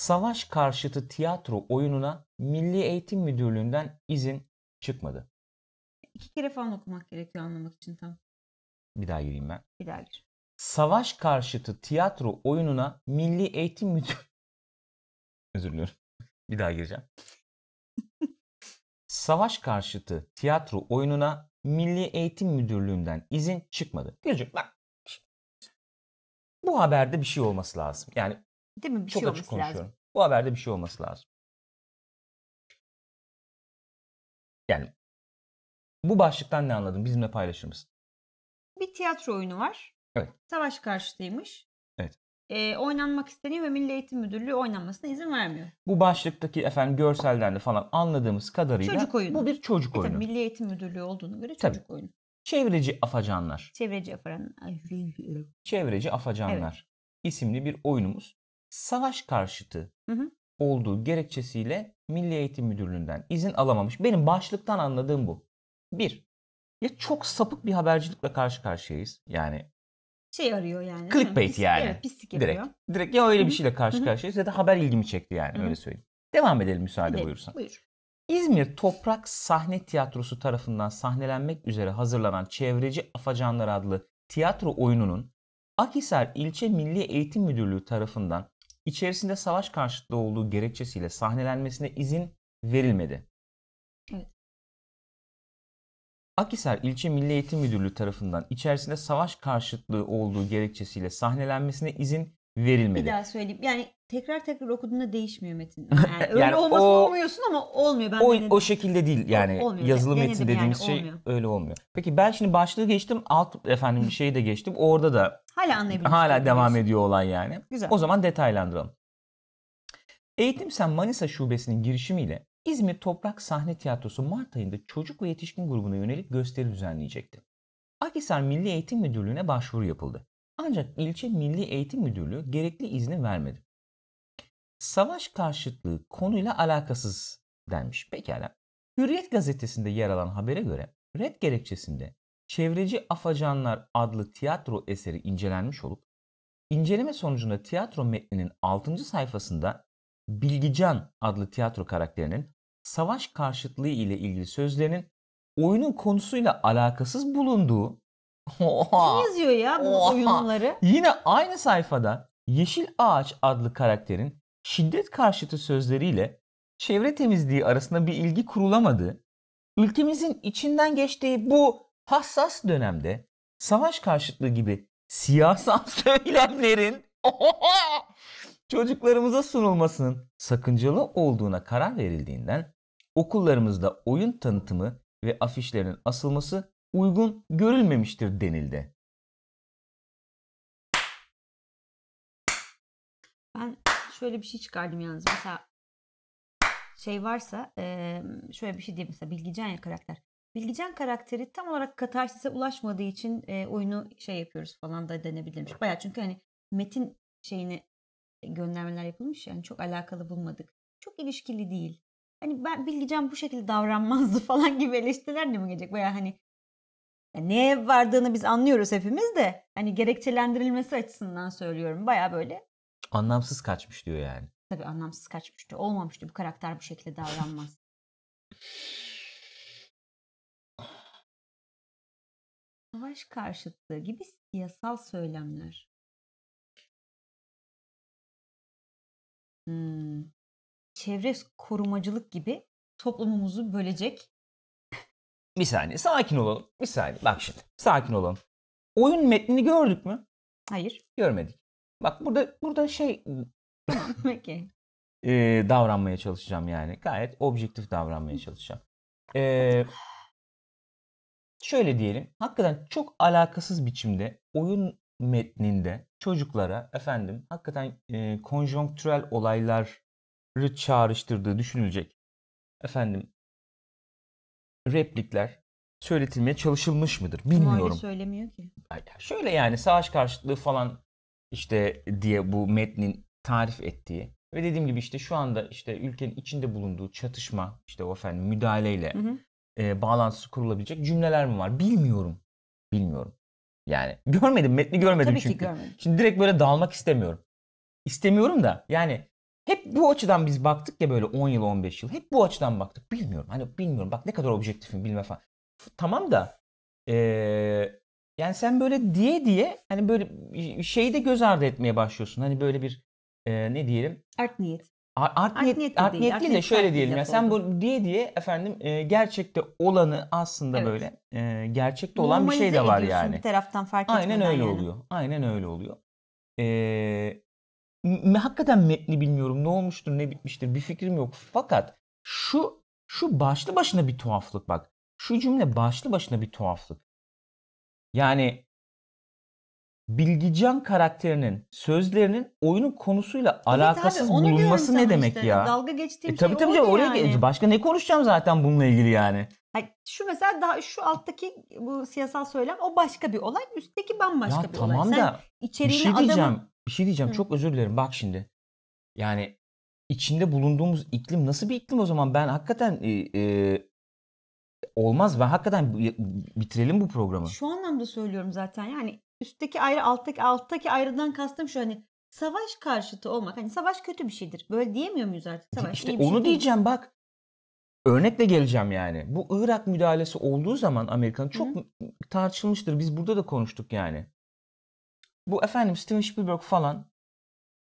savaş karşıtı tiyatro oyununa Milli Eğitim Müdürlüğü'nden izin çıkmadı. İki kere falan okumak gerekiyor anlamak için tam. Bir daha gireyim ben. Bir daha gir. Savaş karşıtı tiyatro oyununa Milli Eğitim Müdürlüğü. Özür diliyorum. Bir daha gireceğim. Savaş karşıtı tiyatro oyununa Milli Eğitim Müdürlüğü'nden izin çıkmadı. Gülcük bak. Bu haberde bir şey olması lazım. Yani Değil mi? Bir Çok şey açık konuşuyorum. Lazım. Bu haberde bir şey olması lazım. Yani bu başlıktan ne anladın? Bizimle paylaşır mısın? Bir tiyatro oyunu var. Evet. Savaş karşıtıymış. Evet. E, oynanmak isteniyor ve Milli Eğitim Müdürlüğü oynanmasına izin vermiyor. Bu başlıktaki efendim görselden de falan anladığımız kadarıyla çocuk oyunu. bu bir çocuk e, oyunu. Tabii, Milli Eğitim Müdürlüğü olduğunu göre çocuk tabii. oyunu. Çevreci Afacanlar. Çevreci Afacanlar. Çevreci Afacanlar evet. isimli bir oyunumuz savaş karşıtı hı hı. olduğu gerekçesiyle Milli Eğitim Müdürlüğü'nden izin alamamış. Benim başlıktan anladığım bu. Bir, ya çok sapık bir habercilikle karşı karşıyayız. Yani şey arıyor yani. Clickbait hı, yani. Evet, pislik yapıyor. Direkt, ya öyle bir şeyle karşı karşıyayız ya da haber ilgimi çekti yani Hı-hı. öyle söyleyeyim. Devam edelim müsaade Gidelim, buyursan. Buyur. İzmir Toprak Sahne Tiyatrosu tarafından sahnelenmek üzere hazırlanan Çevreci Afacanlar adlı tiyatro oyununun Akhisar İlçe Milli Eğitim Müdürlüğü tarafından içerisinde savaş karşıtı olduğu gerekçesiyle sahnelenmesine izin verilmedi. Akisar İlçe Milli Eğitim Müdürlüğü tarafından içerisinde savaş karşıtlığı olduğu gerekçesiyle sahnelenmesine izin verilmedi. Bir daha söyleyeyim. Yani tekrar tekrar okuduğunda değişmiyor metin. Yani öyle yani olmasını o, umuyorsun ama olmuyor. Ben o, o şekilde değil yani olmuyor. yazılı denedim metin dediğimiz yani, şey olmuyor. öyle olmuyor. Peki ben şimdi başlığı geçtim alt efendim bir şeyi de geçtim. Orada da hala anlayabiliyorsun. Hala devam ediyor olay yani. Güzel. O zaman detaylandıralım. Eğitim Sen Manisa Şubesi'nin girişimiyle İzmir Toprak Sahne Tiyatrosu Mart ayında çocuk ve yetişkin grubuna yönelik gösteri düzenleyecekti. Akhisar Milli Eğitim Müdürlüğü'ne başvuru yapıldı. Ancak ilçe Milli Eğitim Müdürlüğü gerekli izni vermedi savaş karşıtlığı konuyla alakasız denmiş. Pekala. Hürriyet gazetesinde yer alan habere göre red gerekçesinde Çevreci Afacanlar adlı tiyatro eseri incelenmiş olup inceleme sonucunda tiyatro metninin 6. sayfasında Bilgican adlı tiyatro karakterinin savaş karşıtlığı ile ilgili sözlerinin oyunun konusuyla alakasız bulunduğu Oha. Kim yazıyor ya bu Oha. oyunları? Yine aynı sayfada Yeşil Ağaç adlı karakterin şiddet karşıtı sözleriyle çevre temizliği arasında bir ilgi kurulamadı. ülkemizin içinden geçtiği bu hassas dönemde savaş karşıtlığı gibi siyasal söylemlerin çocuklarımıza sunulmasının sakıncalı olduğuna karar verildiğinden okullarımızda oyun tanıtımı ve afişlerin asılması uygun görülmemiştir denildi. Ben şöyle bir şey çıkardım yalnız. Mesela şey varsa şöyle bir şey diyeyim mesela Bilgecan ya karakter. Bilgecan karakteri tam olarak katarsise ulaşmadığı için oyunu şey yapıyoruz falan da denebilirmiş. Baya çünkü hani metin şeyini göndermeler yapılmış yani çok alakalı bulmadık. Çok ilişkili değil. Hani ben Bilgecan bu şekilde davranmazdı falan gibi eleştiriler de mi gelecek? Baya hani yani neye vardığını biz anlıyoruz hepimiz de. Hani gerekçelendirilmesi açısından söylüyorum. Baya böyle Anlamsız kaçmış diyor yani. Tabii anlamsız kaçmıştı. Olmamıştı. Bu karakter bu şekilde davranmaz. Savaş karşıtı gibi siyasal söylemler. Hmm. Çevre korumacılık gibi toplumumuzu bölecek. Bir saniye sakin olalım. Bir saniye bak şimdi sakin olalım. Oyun metnini gördük mü? Hayır. Görmedik. Bak burada burada şey Peki. e, davranmaya çalışacağım yani. Gayet objektif davranmaya çalışacağım. E, şöyle diyelim. Hakikaten çok alakasız biçimde oyun metninde çocuklara efendim hakikaten e, konjonktürel olayları çağrıştırdığı düşünülecek efendim replikler söyletilmeye çalışılmış mıdır bilmiyorum. Muhalif söylemiyor ki. Şöyle yani savaş karşıtlığı falan işte diye bu metnin tarif ettiği ve dediğim gibi işte şu anda işte ülkenin içinde bulunduğu çatışma işte o efendim müdahaleyle hı hı. E, bağlantısı kurulabilecek cümleler mi var? Bilmiyorum. Bilmiyorum. Yani görmedim metni görmedim Tabii çünkü. Ki görmedim. Şimdi direkt böyle dalmak istemiyorum. İstemiyorum da yani hep bu açıdan biz baktık ya böyle 10 yıl 15 yıl. Hep bu açıdan baktık. Bilmiyorum. Hani bilmiyorum. Bak ne kadar objektifim bilme falan. Tamam da ee, yani sen böyle diye diye hani böyle şeyi de göz ardı etmeye başlıyorsun. Hani böyle bir e, ne diyelim? Art niyet. Art, art, art, niyet, niyetli, art niyetli art de, de şöyle diyelim ya sen bu diye diye efendim e, gerçekte olanı aslında evet. böyle e, gerçekte olan Normalize bir şey de var yani. Bir taraftan fark Aynen öyle yani. oluyor. Aynen öyle oluyor. E, hakikaten metni bilmiyorum ne olmuştur ne bitmiştir bir fikrim yok. Fakat şu şu başlı başına bir tuhaflık bak. Şu cümle başlı başına bir tuhaflık. Yani Bilgican karakterinin sözlerinin oyunun konusuyla evet alakasız abi, bulunması ne demek işte. ya? Dalga geçtiğim e, tabii, şey tabii oraya yani. başka ne konuşacağım zaten bununla ilgili yani. Hayır, şu mesela daha şu alttaki bu siyasal söylem o başka bir olay, üstteki bambaşka ya, bir tamam olay. Tamam da içeriğini bir şey diyeceğim. Adamın... Bir şey diyeceğim. Hı. Çok özür dilerim. Bak şimdi. Yani içinde bulunduğumuz iklim nasıl bir iklim o zaman? Ben hakikaten e, e, olmaz. Ben hakikaten bitirelim bu programı. Şu anlamda söylüyorum zaten. Yani üstteki ayrı alttaki alttaki ayrıdan kastım şu hani savaş karşıtı olmak. Hani savaş kötü bir şeydir. Böyle diyemiyor muyuz artık savaş? İşte iyi bir şey onu şey diyeceğim değil. bak. Örnekle geleceğim yani. Bu Irak müdahalesi olduğu zaman Amerikan çok Hı. tartışılmıştır. Biz burada da konuştuk yani. Bu efendim Steven Spielberg falan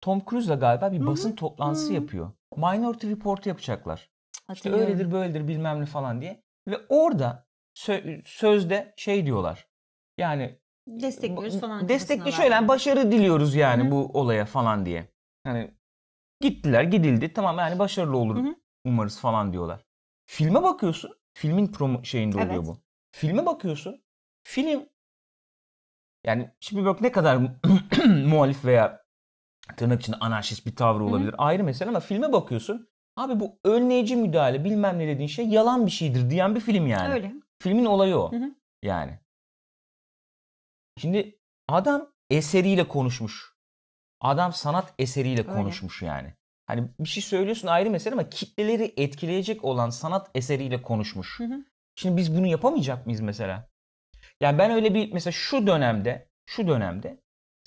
Tom Cruise'la galiba bir Hı-hı. basın toplantısı hı yapıyor. Minority Report'u yapacaklar. İşte öyledir böyledir bilmem ne falan diye. Ve orada sö- sözde şey diyorlar. Yani destekliyoruz falan. Destekli şöyle yani başarı diliyoruz yani Hı-hı. bu olaya falan diye. Yani gittiler gidildi tamam yani başarılı olur Hı-hı. umarız falan diyorlar. Filme bakıyorsun filmin promo şeyinde oluyor bu. Filme bakıyorsun film yani Spielberg ne kadar muhalif veya tırnak içinde anarşist bir tavrı olabilir Hı-hı. ayrı mesele ama filme bakıyorsun Abi bu önleyici müdahale bilmem ne dediğin şey yalan bir şeydir diyen bir film yani. Öyle. Filmin olayı o. Hı hı. Yani. Şimdi adam eseriyle konuşmuş. Adam sanat eseriyle Öyle. konuşmuş yani. Hani bir şey söylüyorsun ayrı mesele ama kitleleri etkileyecek olan sanat eseriyle konuşmuş. Hı hı. Şimdi biz bunu yapamayacak mıyız mesela? Yani ben öyle bir mesela şu dönemde, şu dönemde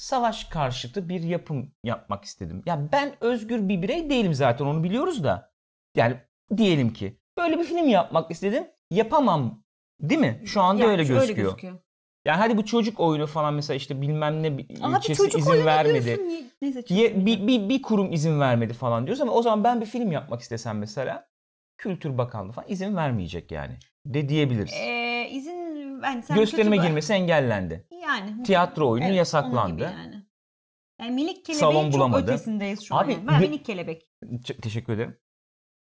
savaş karşıtı bir yapım yapmak istedim. Ya yani ben özgür bir birey değilim zaten onu biliyoruz da. Yani diyelim ki böyle bir film yapmak istedim. Yapamam değil mi? Şu anda yani öyle, gözüküyor. öyle gözüküyor. Yani hadi bu çocuk oyunu falan mesela işte bilmem ne bir ilçesi çocuk izin vermedi. Neyse, Ye, bir, bir, bir kurum izin vermedi falan diyoruz ama o zaman ben bir film yapmak istesem mesela Kültür Bakanlığı falan izin vermeyecek yani de diyebiliriz. Ee, hani sen gösterime kötü... girmesi engellendi. Yani. Tiyatro oyunu evet, yasaklandı. yani. minik kelebek Salon bulamadı. ötesindeyiz şu Abi, an. Ben minik kelebek. Teşekkür ederim.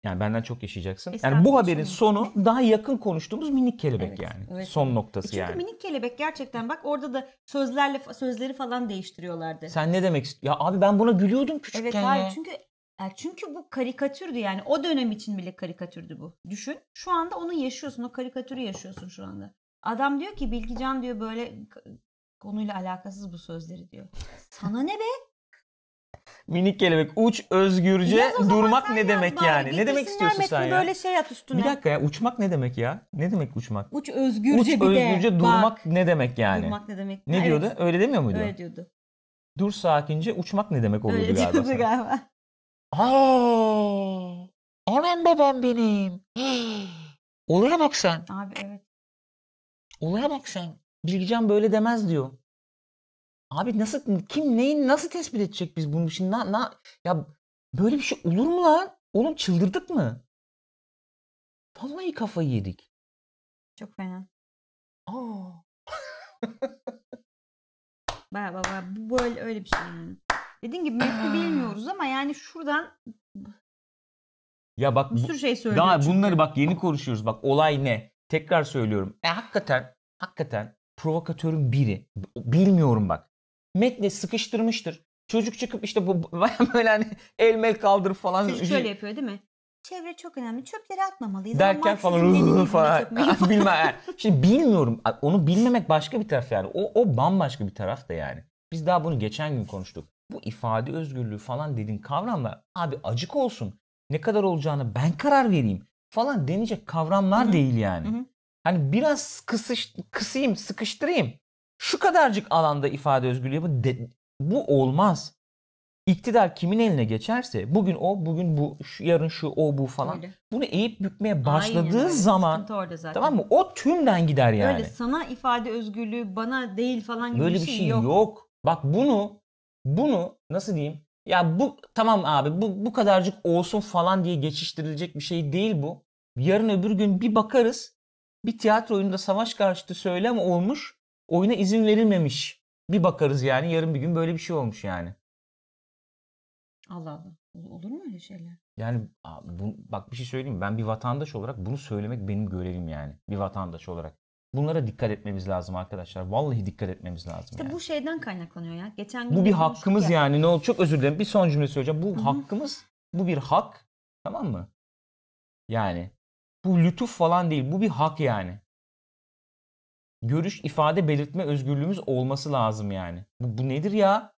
Yani benden çok yaşayacaksın. Yani bu haberin sonu daha yakın konuştuğumuz minik kelebek evet, yani. Evet. Son noktası e çünkü yani. minik kelebek gerçekten bak orada da sözlerle sözleri falan değiştiriyorlardı. Sen ne demek istiyorsun? Ya abi ben buna gülüyordum küçükken. Evet hayır çünkü yani çünkü bu karikatürdü yani o dönem için bile karikatürdü bu. Düşün şu anda onu yaşıyorsun o karikatürü yaşıyorsun şu anda. Adam diyor ki Bilgican diyor böyle konuyla alakasız bu sözleri diyor. Sana ne be? Minik kelebek uç özgürce durmak ne demek yani? Ne demek istiyorsun sen ya? Böyle şey at üstüne. Bir dakika ya uçmak ne demek ya? Ne demek uçmak? Uç özgürce uç, bir özgürce de. özgürce durmak Bak. ne demek yani? Durmak ne demek? Ne evet. diyordu? Öyle demiyor muydu? Öyle diyordu. Dur sakince uçmak ne demek oluyordu Öyle galiba? Öyle diyordu galiba. Aa, hemen bebem benim. Oluyor bak sen. Abi evet. Olaya bak sen. Bilgican böyle demez diyor. Abi nasıl kim neyi nasıl tespit edecek biz bunu şimdi na, na, ya böyle bir şey olur mu lan? Oğlum çıldırdık mı? Vallahi kafayı yedik. Çok fena. Aa. baya baya bu böyle öyle bir şey yani. Dediğim gibi metni bilmiyoruz ama yani şuradan ya bak bir sürü şey söylüyor. Daha çünkü. bunları bak yeni konuşuyoruz. Bak olay ne? tekrar söylüyorum. E hakikaten hakikaten provokatörün biri. Bilmiyorum bak. Metne sıkıştırmıştır. Çocuk çıkıp işte bu böyle hani el mel kaldır falan. Çocuk şöyle yapıyor değil mi? Çevre çok önemli. Çöpleri atmamalıyız. Derken falan falan. falan. Bilmem. Şimdi bilmiyorum. Onu bilmemek başka bir taraf yani. O, o bambaşka bir taraf da yani. Biz daha bunu geçen gün konuştuk. Bu ifade özgürlüğü falan dediğin kavramlar abi acık olsun. Ne kadar olacağını ben karar vereyim falan denecek kavramlar Hı-hı. değil yani. Hı-hı. Hani biraz kısış, kısayım, sıkıştırayım. Şu kadarcık alanda ifade özgürlüğü bu, de, bu olmaz. İktidar kimin eline geçerse bugün o, bugün bu, şu, yarın şu, o bu falan. Öyle. Bunu eğip bükmeye başladığı Aynen, öyle. zaman tamam mı? O tümden gider yani. Öyle sana ifade özgürlüğü bana değil falan gibi Böyle bir şey, şey yok. Bak bunu bunu nasıl diyeyim? Ya bu tamam abi bu, bu kadarcık olsun falan diye geçiştirilecek bir şey değil bu. Yarın öbür gün bir bakarız bir tiyatro oyununda savaş karşıtı söylem olmuş oyuna izin verilmemiş. Bir bakarız yani yarın bir gün böyle bir şey olmuş yani. Allah Allah. Olur mu öyle şeyler? Yani bu, bak bir şey söyleyeyim ben bir vatandaş olarak bunu söylemek benim görevim yani bir vatandaş olarak. Bunlara dikkat etmemiz lazım arkadaşlar. Vallahi dikkat etmemiz lazım. İşte yani. bu şeyden kaynaklanıyor ya. Geçen gün Bu bir hakkımız ya. yani. Ne oldu? Çok özür dilerim. Bir son cümle söyleyeceğim. Bu Hı-hı. hakkımız. Bu bir hak. Tamam mı? Yani bu lütuf falan değil. Bu bir hak yani. Görüş, ifade, belirtme özgürlüğümüz olması lazım yani. Bu, bu nedir ya?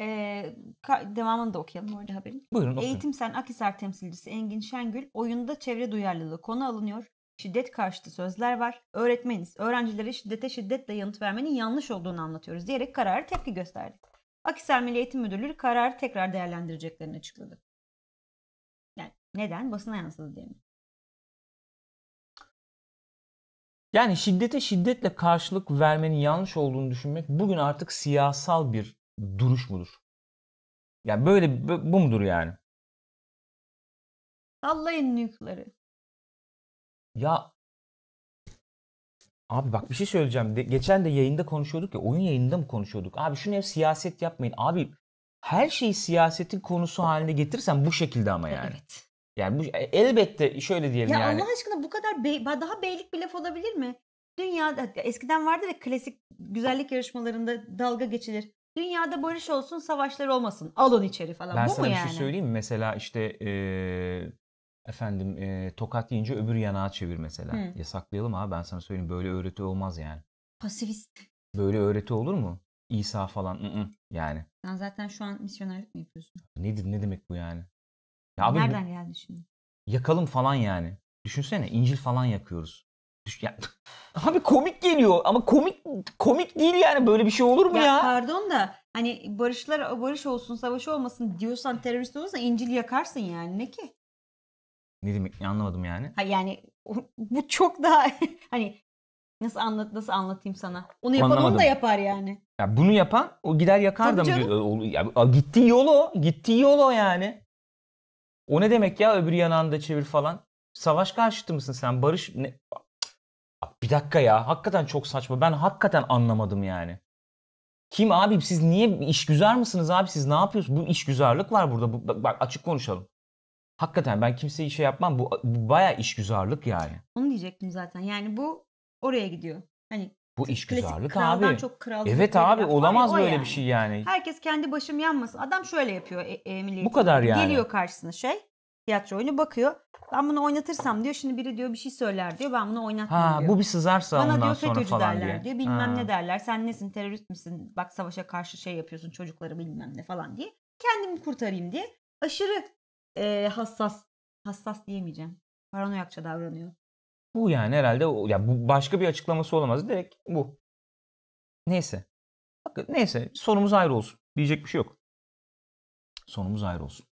Ee, devamını da okuyalım orada haberin. Buyurun okuyun. sen Akisar temsilcisi Engin Şengül oyunda çevre duyarlılığı konu alınıyor şiddet karşıtı sözler var. Öğretmeniz, öğrencilere şiddete şiddetle yanıt vermenin yanlış olduğunu anlatıyoruz diyerek karara tepki gösterdi. Akhisar Milli Eğitim Müdürlüğü kararı tekrar değerlendireceklerini açıkladı. Yani neden? Basına yansıdı diye mi? Yani şiddete şiddetle karşılık vermenin yanlış olduğunu düşünmek bugün artık siyasal bir duruş mudur? Yani böyle bu mudur yani? Sallayın nükleri. Ya Abi bak bir şey söyleyeceğim. De, geçen de yayında konuşuyorduk ya. Oyun yayında mı konuşuyorduk? Abi şunu hep siyaset yapmayın. Abi her şeyi siyasetin konusu haline getirsen bu şekilde ama yani. Evet. Yani bu e, elbette şöyle diyelim ya yani. Ya Allah aşkına bu kadar bey, daha beylik bir laf olabilir mi? Dünyada eskiden vardı ve klasik güzellik yarışmalarında dalga geçilir. Dünyada barış olsun, savaşlar olmasın. Alın içeri falan. Ben bu mu şey yani? şey söyleyeyim mi? Mesela işte ee, efendim e, tokat yiyince öbür yanağı çevir mesela. Hı. Yasaklayalım abi ben sana söyleyeyim böyle öğreti olmaz yani. Pasifist. Böyle öğreti olur mu? İsa falan ı-ı. yani. Sen zaten şu an misyonerlik mi yapıyorsun? Nedir ne demek bu yani? Ya abi, Nereden geldi şimdi? Yakalım falan yani. Düşünsene İncil falan yakıyoruz. Düş, ya, abi komik geliyor ama komik komik değil yani böyle bir şey olur mu ya? ya? Pardon da hani barışlar barış olsun savaş olmasın diyorsan terörist olursa İncil yakarsın yani ne ki? Ne demek anlamadım yani. Ha yani bu çok daha hani nasıl anlat nasıl anlatayım sana? Onu yapan anlamadım. onu da yapar yani. Ya bunu yapan o gider yakar da mı? Ya, gittiği yol o. Gittiği yol o yani. O ne demek ya öbür yanağını çevir falan. Savaş karşıtı mısın sen? Barış ne? Bir dakika ya. Hakikaten çok saçma. Ben hakikaten anlamadım yani. Kim abi siz niye iş güzel misiniz abi siz ne yapıyorsunuz? Bu iş güzellik var burada. Bu, bak açık konuşalım. Hakikaten ben kimseye şey yapmam. Bu, bu bayağı işgüzarlık yani. Onu diyecektim zaten. Yani bu oraya gidiyor. Hani bu işgüzarlık abi. çok kral. Evet abi olamaz böyle yani. bir şey yani. Herkes kendi başım yanmasın. Adam şöyle yapıyor e, Emily. Bu kadar yani. Geliyor karşısına şey. Tiyatro oyunu bakıyor. Ben bunu oynatırsam diyor. Şimdi biri diyor bir şey söyler diyor. Ben bunu oynatmam ha, diyor. Bu bir sızarsa Bana ondan diyor, sonra falan derler diye. diyor. Bilmem ha. ne derler. Sen nesin terörist misin? Bak savaşa karşı şey yapıyorsun çocukları bilmem ne falan diye. Kendimi kurtarayım diye. Aşırı e, hassas. Hassas diyemeyeceğim. Paranoyakça davranıyor. Bu yani herhalde o, ya bu başka bir açıklaması olamaz. Direkt bu. Neyse. Bakın neyse sorumuz ayrı olsun. Diyecek bir şey yok. Sorumuz ayrı olsun.